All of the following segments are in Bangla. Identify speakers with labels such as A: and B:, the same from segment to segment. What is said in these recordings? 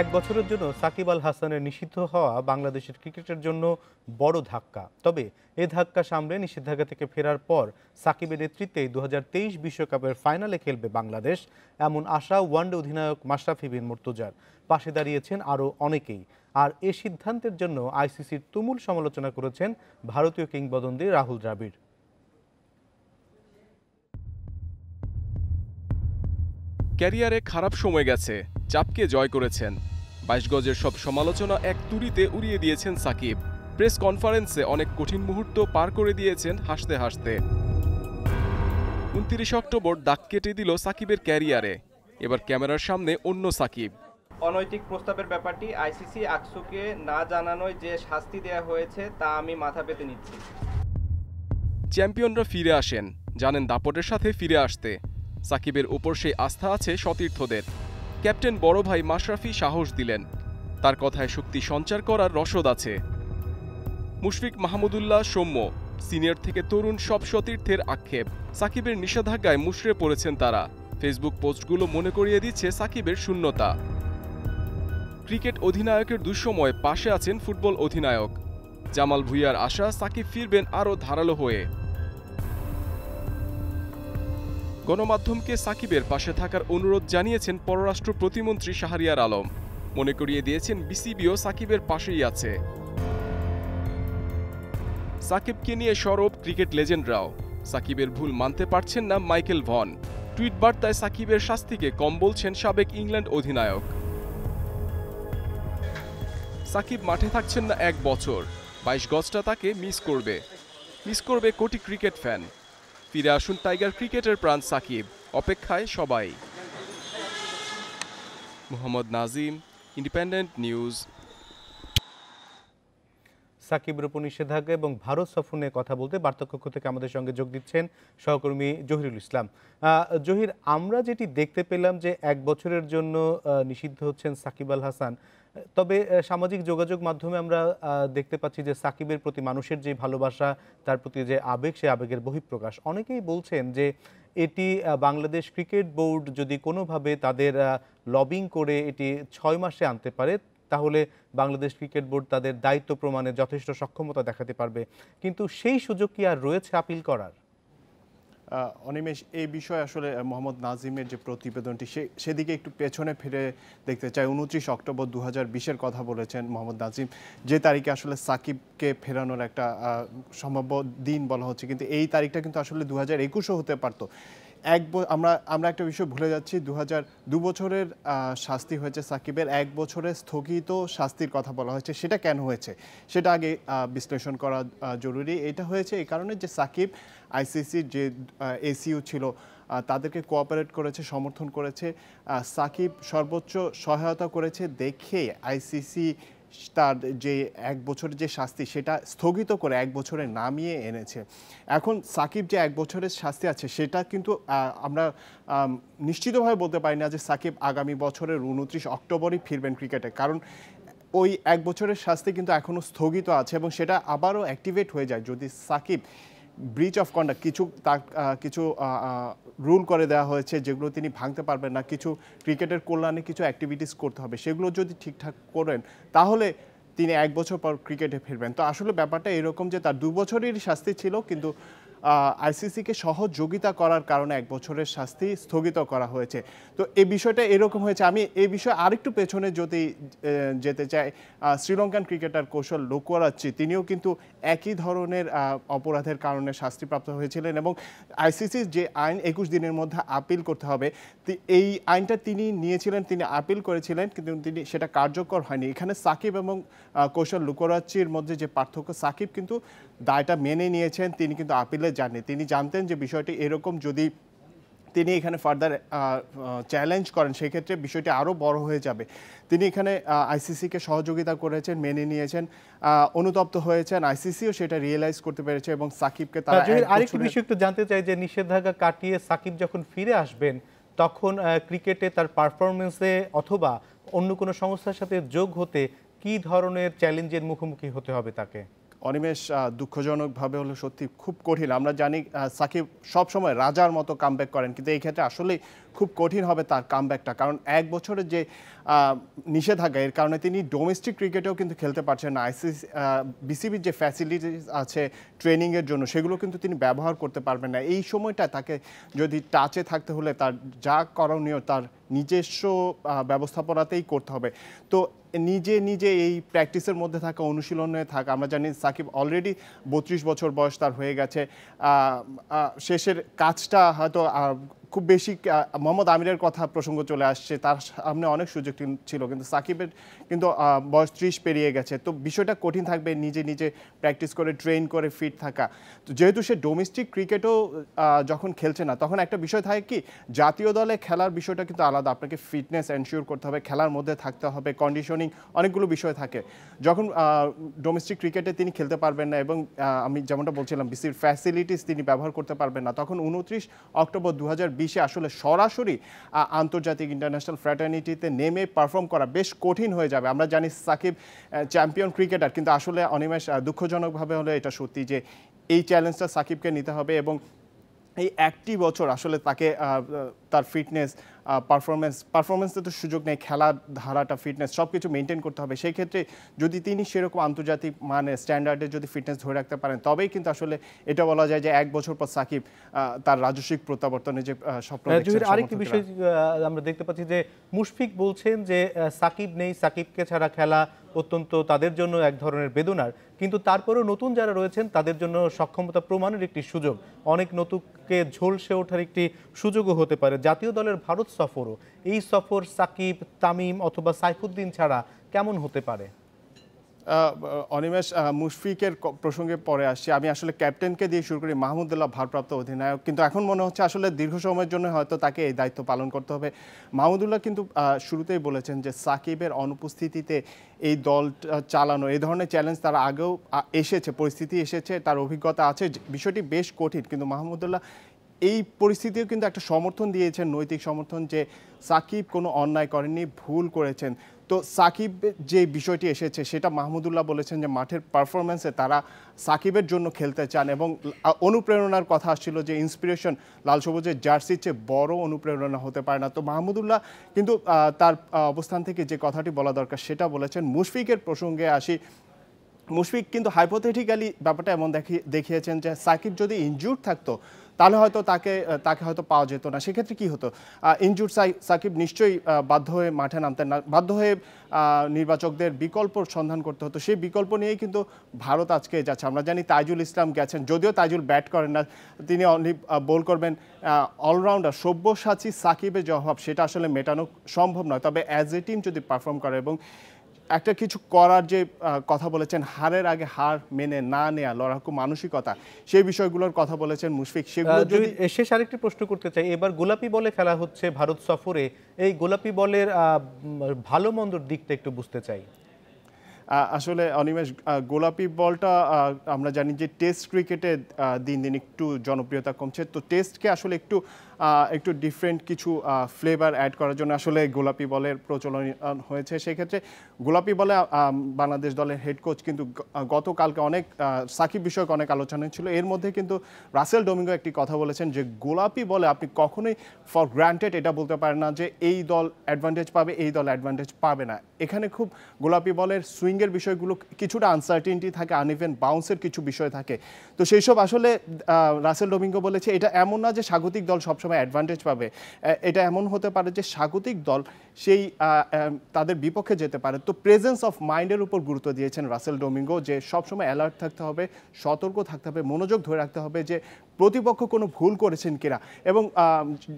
A: এক বছরের জন্য সাকিব আল হাসানের নিষিদ্ধ হওয়া বাংলাদেশের ক্রিকেটের জন্য বড় ধাক্কা তবে এ ধাক্কা সামলে নিষেধাজ্ঞা থেকে ফেরার পর সাকিবের নেতৃত্বেই দু বিশ্বকাপের ফাইনালে খেলবে বাংলাদেশ এমন আশা ওয়ানডে অধিনায়ক মাশরাফি বিন মর্তুজার পাশে দাঁড়িয়েছেন আরও অনেকেই আর এ সিদ্ধান্তের জন্য আইসিসির তুমুল সমালোচনা করেছেন ভারতীয় কিংবদন্তি রাহুল দ্রাবিড়
B: ক্যারিয়ারে খারাপ সময় গেছে চাপকে জয় করেছেন বাইশ গজের সব সমালোচনা এক তুড়িতে উড়িয়ে দিয়েছেন সাকিব প্রেস কনফারেন্সে অনেক কঠিন মুহূর্ত পার করে দিয়েছেন হাসতে হাসতে উনত্রিশ অক্টোবর দাগ কেটে দিল সাকিবের ক্যারিয়ারে এবার ক্যামেরার সামনে অন্য সাকিব
C: অনৈতিক
A: প্রস্তাবের ব্যাপারটি আইসিসি আকসুকে না জানানোয় যে শাস্তি দেয়া হয়েছে তা আমি মাথা পেতে নিচ্ছি
B: চ্যাম্পিয়নরা ফিরে আসেন জানেন দাপটের সাথে ফিরে আসতে সাকিবের ওপর সেই আস্থা আছে সতীর্থদের ক্যাপ্টেন বড় ভাই মাশরাফি সাহস দিলেন তার কথায় শক্তি সঞ্চার করার রসদ আছে মুশফিক মাহমুদুল্লাহ সৌম্য সিনিয়র থেকে তরুণ সব সতীর্থের আক্ষেপ সাকিবের নিষেধাজ্ঞায় মুশড়ে পড়েছেন তারা ফেসবুক পোস্টগুলো মনে করিয়ে দিচ্ছে সাকিবের শূন্যতা ক্রিকেট অধিনায়কের দুঃসময় পাশে আছেন ফুটবল অধিনায়ক জামাল ভুইয়ার আশা সাকিব ফিরবেন আরও ধারালো হয়ে গণমাধ্যমকে সাকিবের পাশে থাকার অনুরোধ জানিয়েছেন পররাষ্ট্র প্রতিমন্ত্রী শাহরিয়ার আলম মনে করিয়ে দিয়েছেন বিসিবিও সাকিবের পাশেই আছে সাকিবকে নিয়ে সরব ক্রিকেট লেজেন্ডরাও সাকিবের ভুল মানতে পারছেন না মাইকেল ভন টুইট বার্তায় সাকিবের শাস্তিকে কম বলছেন সাবেক ইংল্যান্ড অধিনায়ক সাকিব মাঠে থাকছেন না এক বছর বাইশ গজটা তাকে মিস করবে মিস করবে কোটি ক্রিকেট ফ্যান ফিরে আসুন টাইগার ক্রিকেটের প্রাণ সাকিব অপেক্ষায় সবাই মোহাম্মদ নাজিম ইন্ডিপেন্ডেন্ট নিউজ সাকিবের উপর
A: নিষেধাজ্ঞা এবং ভারত সফর নিয়ে কথা বলতে বার্তাকক্ষ থেকে আমাদের সঙ্গে যোগ দিচ্ছেন সহকর্মী জহিরুল ইসলাম জহির আমরা যেটি দেখতে পেলাম যে এক বছরের জন্য নিষিদ্ধ হচ্ছেন সাকিব আল হাসান তবে সামাজিক যোগাযোগ মাধ্যমে আমরা দেখতে পাচ্ছি যে সাকিবের প্রতি মানুষের যে ভালোবাসা তার প্রতি যে আবেগ সে আবেগের বহিঃপ্রকাশ অনেকেই বলছেন যে এটি বাংলাদেশ ক্রিকেট বোর্ড যদি কোনোভাবে তাদের লবিং করে এটি ছয় মাসে আনতে পারে তাহলে বাংলাদেশ ক্রিকেট বোর্ড তাদের দায়িত্ব প্রমাণে যথেষ্ট সক্ষমতা দেখাতে পারবে
C: কিন্তু সেই সুযোগ কি আর রয়েছে আপিল করার অনিমেষ এই বিষয়ে আসলে মোহাম্মদ নাজিমের যে প্রতিবেদনটি সে সেদিকে একটু পেছনে ফিরে দেখতে চাই উনত্রিশ অক্টোবর দু হাজার কথা বলেছেন মোহাম্মদ নাজিম যে তারিখে আসলে সাকিবকে ফেরানোর একটা সম্ভাব্য দিন বলা হচ্ছে কিন্তু এই তারিখটা কিন্তু আসলে দু হাজার হতে পারতো এক আমরা আমরা একটা বিষয় ভুলে যাচ্ছি দু হাজার দু বছরের শাস্তি হয়েছে সাকিবের এক বছরের স্থগিত শাস্তির কথা বলা হয়েছে সেটা কেন হয়েছে সেটা আগে বিশ্লেষণ করা জরুরি এটা হয়েছে এই কারণে যে সাকিব আইসিসির যে এসিউ ছিল তাদেরকে কোঅপারেট করেছে সমর্থন করেছে সাকিব সর্বোচ্চ সহায়তা করেছে দেখে আইসিসি তার যে এক বছরের যে শাস্তি সেটা স্থগিত করে এক বছরে নামিয়ে এনেছে এখন সাকিব যে এক বছরের শাস্তি আছে সেটা কিন্তু আমরা নিশ্চিতভাবে বলতে পারি না যে সাকিব আগামী বছরের উনত্রিশ অক্টোবরই ফিরবেন ক্রিকেটে কারণ ওই এক বছরের শাস্তি কিন্তু এখনও স্থগিত আছে এবং সেটা আবারও অ্যাক্টিভেট হয়ে যায় যদি সাকিব ব্রিচ অফ কন্ডাক্ট কিছু তার কিছু রুল করে দেওয়া হয়েছে যেগুলো তিনি ভাঙতে পারবেন না কিছু ক্রিকেটের কল্যাণে কিছু অ্যাক্টিভিটিস করতে হবে সেগুলো যদি ঠিকঠাক করেন তাহলে তিনি এক বছর পর ক্রিকেটে ফিরবেন তো আসলে ব্যাপারটা এরকম যে তার দু বছরের শাস্তি ছিল কিন্তু আইসিসিকে সহযোগিতা করার কারণে এক বছরের শাস্তি স্থগিত করা হয়েছে তো এই বিষয়টা এরকম হয়েছে আমি এই বিষয়ে আরেকটু পেছনে যদি যেতে চাই শ্রীলঙ্কান ক্রিকেটার কৌশল লোকোরাচ্ছি তিনিও কিন্তু একই ধরনের অপরাধের কারণে শাস্তিপ্রাপ্ত হয়েছিলেন এবং আইসিসির যে আইন একুশ দিনের মধ্যে আপিল করতে হবে এই আইনটা তিনি নিয়েছিলেন তিনি আপিল করেছিলেন কিন্তু তিনি সেটা কার্যকর হয়নি এখানে সাকিব এবং কৌশল লুকোরাচ্চির মধ্যে যে পার্থক্য সাকিব কিন্তু দায়টা মেনে নিয়েছেন তিনি কিন্তু আপিলে যাননি তিনি জানতেন যে বিষয়টি এরকম যদি তিনি এখানে ফার্দার চ্যালেঞ্জ করেন সেক্ষেত্রে বিষয়টি আরও বড় হয়ে যাবে তিনি এখানে আইসিসিকে সহযোগিতা করেছেন মেনে নিয়েছেন অনুতপ্ত হয়েছেন আইসিসিও সেটা রিয়েলাইজ করতে পেরেছে এবং সাকিবকে তারা আরেকটি
A: বিষয় একটু জানতে চাই যে নিষেধাজ্ঞা কাটিয়ে সাকিব যখন ফিরে আসবেন তখন ক্রিকেটে তার পারফরমেন্সে অথবা অন্য কোনো সংস্থার সাথে যোগ হতে কি ধরনের
C: চ্যালেঞ্জের মুখোমুখি
A: হতে হবে তাকে
C: অনিমেষ দুঃখজনকভাবে হলো সত্যি খুব কঠিন আমরা জানি সাকিব সবসময় রাজার মতো কামব্যাক করেন কিন্তু এই ক্ষেত্রে আসলে খুব কঠিন হবে তার ব্যাকটা কারণ এক বছরের যে নিষেধাজ্ঞা এর কারণে তিনি ডোমেস্টিক ক্রিকেটেও কিন্তু খেলতে পারছেন না আইসিসি বিসিবির যে ফ্যাসিলিটিস আছে ট্রেনিংয়ের জন্য সেগুলো কিন্তু তিনি ব্যবহার করতে পারবেন না এই সময়টা তাকে যদি টাচে থাকতে হলে তার যা করণীয় তার নিজস্ব ব্যবস্থাপনাতেই করতে হবে তো নিজে নিজে এই প্র্যাকটিসের মধ্যে থাকা অনুশীলনে থাকা আমরা জানি সাকিব অলরেডি বত্রিশ বছর বয়স তার হয়ে গেছে শেষের কাজটা হয়তো খুব বেশি মোহাম্মদ আমিরের কথা প্রসঙ্গ চলে আসছে তার সামনে অনেক সুযোগ ছিল কিন্তু সাকিবের কিন্তু বয়স ত্রিশ পেরিয়ে গেছে তো বিষয়টা কঠিন থাকবে নিজে নিজে প্র্যাকটিস করে ট্রেন করে ফিট থাকা তো যেহেতু সে ডোমেস্টিক ক্রিকেটও যখন খেলছে না তখন একটা বিষয় থাকে কি জাতীয় দলে খেলার বিষয়টা কিন্তু আলাদা আপনাকে ফিটনেস এনশিওর করতে হবে খেলার মধ্যে থাকতে হবে কন্ডিশনিং অনেকগুলো বিষয় থাকে যখন ডোমেস্টিক ক্রিকেটে তিনি খেলতে পারবেন না এবং আমি যেমনটা বলছিলাম বিসির ফ্যাসিলিটিস তিনি ব্যবহার করতে পারবেন না তখন উনত্রিশ অক্টোবর দু বিশে আসলে সরাসরি আন্তর্জাতিক ইন্টারন্যাশনাল ফ্র্যাটার্নিটিতে নেমে পারফর্ম করা বেশ কঠিন হয়ে যাবে আমরা জানি সাকিব চ্যাম্পিয়ন ক্রিকেটার কিন্তু আসলে অনিমেষ দুঃখজনকভাবে হলে এটা সত্যি যে এই চ্যালেঞ্জটা সাকিবকে নিতে হবে এবং এই একটি বছর আসলে তাকে তার ফিটনেস পারফরমেন্স পারফরমেন্সে তো সুযোগ নেই খেলা ধারাটা ফিটনেস সব কিছু মেনটেন করতে হবে সেই ক্ষেত্রে যদি তিনি সেরকম আন্তর্জাতিক মানে স্ট্যান্ডার্ডে যদি ফিটনেস ধরে রাখতে পারেন তবেই কিন্তু আসলে এটা বলা যায় যে এক বছর পর সাকিব তার রাজস্বিক প্রত্যাবর্তনে যে স্বপ্ন আরেকটি বিষয়
A: আমরা দেখতে পাচ্ছি যে মুশফিক বলছেন যে সাকিব নেই সাকিবকে ছাড়া খেলা অত্যন্ত তাদের জন্য এক ধরনের বেদনার কিন্তু তারপরেও নতুন যারা রয়েছেন তাদের জন্য সক্ষমতা প্রমাণের একটি সুযোগ অনেক নতুনকে ঝলসে ওঠার একটি সুযোগও হতে পারে জাতীয় দলের ভারত সফরও এই সফর সাকিব তামিম অথবা সাইফুদ্দিন ছাড়া
C: কেমন হতে পারে অনিমেষ মুশফিকের প্রসঙ্গে পরে আসছি আমি আসলে ক্যাপ্টেনকে দিয়ে শুরু করি মাহমুদুল্লাহ ভারপ্রাপ্ত অধিনায়ক কিন্তু এখন মনে হচ্ছে আসলে দীর্ঘ সময়ের জন্য হয়তো তাকে এই দায়িত্ব পালন করতে হবে মাহমুদুল্লাহ কিন্তু শুরুতেই বলেছেন যে সাকিবের অনুপস্থিতিতে এই দল চালানো এই ধরনের চ্যালেঞ্জ তারা আগেও এসেছে পরিস্থিতি এসেছে তার অভিজ্ঞতা আছে বিষয়টি বেশ কঠিন কিন্তু মাহমুদুল্লাহ এই পরিস্থিতিও কিন্তু একটা সমর্থন দিয়েছেন নৈতিক সমর্থন যে সাকিব কোনো অন্যায় করেননি ভুল করেছেন তো সাকিব যে বিষয়টি এসেছে সেটা মাহমুদুল্লাহ বলেছেন যে মাঠের পারফরমেন্সে তারা সাকিবের জন্য খেলতে চান এবং অনুপ্রেরণার কথা আসছিল যে ইন্সপিরেশন লাল সবুজের জার্সির চেয়ে বড় অনুপ্রেরণা হতে পারে না তো মাহমুদুল্লাহ কিন্তু তার অবস্থান থেকে যে কথাটি বলা দরকার সেটা বলেছেন মুশফিকের প্রসঙ্গে আসি মুশফিক কিন্তু হাইপোথেটিক্যালি ব্যাপারটা এমন দেখিয়েছেন যে সাকিব যদি ইনজুর থাকতো তাহলে হয়তো তাকে তাকে হয়তো পাওয়া যেত না সেক্ষেত্রে কি হতো ইনজুর সাকিব নিশ্চয়ই বাধ্য হয়ে মাঠে নামতেন না বাধ্য হয়ে নির্বাচকদের বিকল্প সন্ধান করতে হতো সেই বিকল্প নিয়েই কিন্তু ভারত আজকে যাচ্ছে আমরা জানি তাইজুল ইসলাম গেছেন যদিও তাইজুল ব্যাট করেন না তিনি অনলি বোল করবেন অলরাউন্ডার সব্যসাচী সাকিবের জবাব সেটা আসলে মেটানো সম্ভব নয় তবে অ্যাজ এ টিম যদি পারফর্ম করে এবং একটা কিছু করার যে কথা বলেছেন হারের আগে হার মেনে না নেয়া লড়াকু মানসিকতা সেই বিষয়গুলোর কথা বলেছেন মুশফিক সেগুলো যদি
A: শেষ আরেকটি প্রশ্ন করতে চাই এবার গোলাপি বলে খেলা হচ্ছে ভারত সফরে এই গোলাপি বলের ভালো মন্দর দিকটা একটু বুঝতে
C: চাই আসলে অনিমেষ গোলাপি বলটা আমরা জানি যে টেস্ট ক্রিকেটে দিন দিন একটু জনপ্রিয়তা কমছে তো টেস্টকে আসলে একটু একটু ডিফারেন্ট কিছু ফ্লেভার অ্যাড করার জন্য আসলে গোলাপি বলের প্রচলন হয়েছে সেক্ষেত্রে গোলাপি বলে বাংলাদেশ দলের হেড কোচ কিন্তু গতকালকে অনেক সাকিব বিষয়ক অনেক আলোচনা ছিল এর মধ্যে কিন্তু রাসেল ডোমিঙ্গো একটি কথা বলেছেন যে গোলাপি বলে আপনি কখনোই ফর গ্রান্টেড এটা বলতে পারেন না যে এই দল অ্যাডভান্টেজ পাবে এই দল অ্যাডভান্টেজ পাবে না এখানে খুব গোলাপি বলের সুইংয়ের বিষয়গুলো কিছুটা আনসার্টিনিটি থাকে আনইভেন বাউন্সের কিছু বিষয় থাকে তো সেই সব আসলে রাসেল ডোমিঙ্গো বলেছে এটা এমন না যে স্বাগতিক দল সবসময় সময় অ্যাডভান্টেজ পাবে এটা এমন হতে পারে যে স্বাগতিক দল সেই তাদের বিপক্ষে যেতে পারে তো প্রেজেন্স অফ মাইন্ডের উপর গুরুত্ব দিয়েছেন রাসেল ডোমিঙ্গো যে সবসময় অ্যালার্ট থাকতে হবে সতর্ক থাকতে হবে মনোযোগ ধরে রাখতে হবে যে প্রতিপক্ষ কোনো ভুল করেছেন কিনা এবং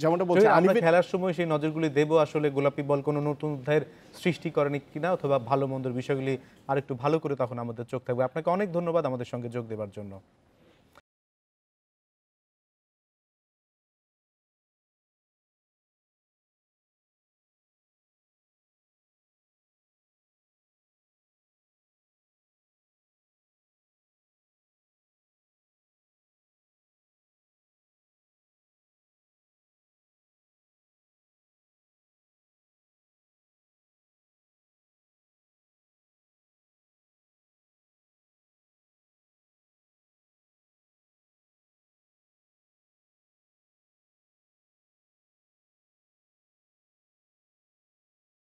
C: যেমনটা বলছি আমি
A: খেলার সময় সেই নজরগুলি দেব আসলে গোলাপি বল কোনো নতুন অধ্যায়ের সৃষ্টি করেনি কিনা অথবা ভালো মন্দর বিষয়গুলি আর একটু ভালো করে তখন আমাদের চোখ থাকবে আপনাকে অনেক ধন্যবাদ আমাদের সঙ্গে যোগ দেবার জন্য